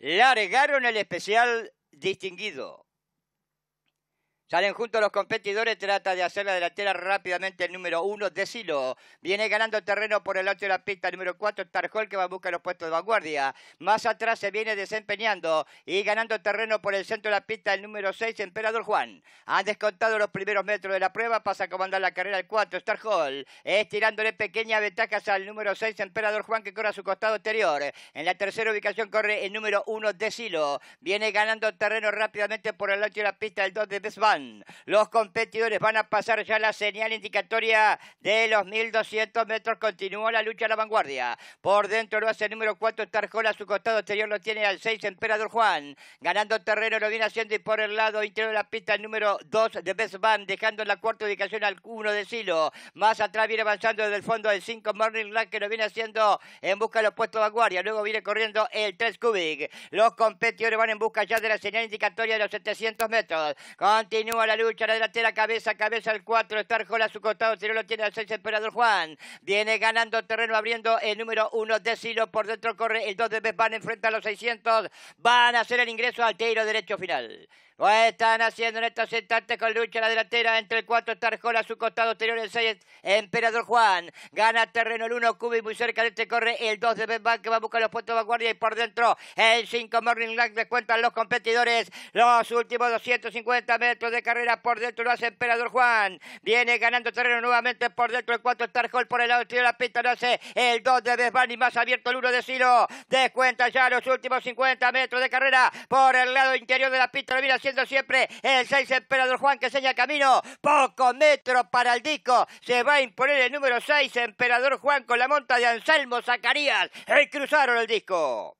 largaron el especial distinguido. Salen juntos los competidores, trata de hacer la delantera rápidamente el número uno, Silo. Viene ganando terreno por el 8 de la pista, el número 4, Hall, que va a buscar los puestos de vanguardia. Más atrás se viene desempeñando y ganando terreno por el centro de la pista, el número 6, Emperador Juan. Han descontado los primeros metros de la prueba, pasa a comandar la carrera el cuatro, Star Hall. Estirándole pequeñas ventajas al número 6, Emperador Juan, que corre a su costado anterior. En la tercera ubicación corre el número de Silo. Viene ganando terreno rápidamente por el 8 de la pista, el 2 de Best los competidores van a pasar ya la señal indicatoria de los 1200 metros. Continúa la lucha a la vanguardia. Por dentro lo hace el número 4 Tarjola. Su costado exterior lo tiene al 6 Emperador Juan. Ganando terreno lo viene haciendo y por el lado interior de la pista el número 2 de Best Van. Dejando en la cuarta ubicación al 1 de Silo. Más atrás viene avanzando desde el fondo el 5 Morning Light que lo viene haciendo en busca de los puestos de vanguardia. Luego viene corriendo el 3 Kubik. Los competidores van en busca ya de la señal indicatoria de los 700 metros. Continúa a la lucha, la delantera, cabeza, cabeza el 4, Star Hall a su costado, anterior lo tiene el 6, Emperador Juan, viene ganando terreno, abriendo el número 1 de Silo, por dentro corre el 2 de Van enfrenta a los 600, van a hacer el ingreso al tiro derecho final. Lo están haciendo en estos instantes con lucha la delantera entre el 4 a su costado exterior el 6 Emperador Juan. Gana terreno el 1 Cubi muy cerca de este corre el 2 de Best que va a buscar los puntos de vanguardia y por dentro el 5 Morning Lang descuentan los competidores los últimos 250 metros de carrera por dentro lo hace Emperador Juan. Viene ganando terreno nuevamente por dentro el 4 Star Hall por el lado de la pista lo hace el 2 de desvan y más abierto el 1 de Silo. Descuenta ya los últimos 50 metros de carrera por el lado interior de la pista. Lo viene haciendo siempre el 6 Emperador Juan que señala camino. Poco metros para el disco. Se va a imponer el número 6 Emperador Juan con la monta de Anselmo Zacarías. Y cruzaron el disco.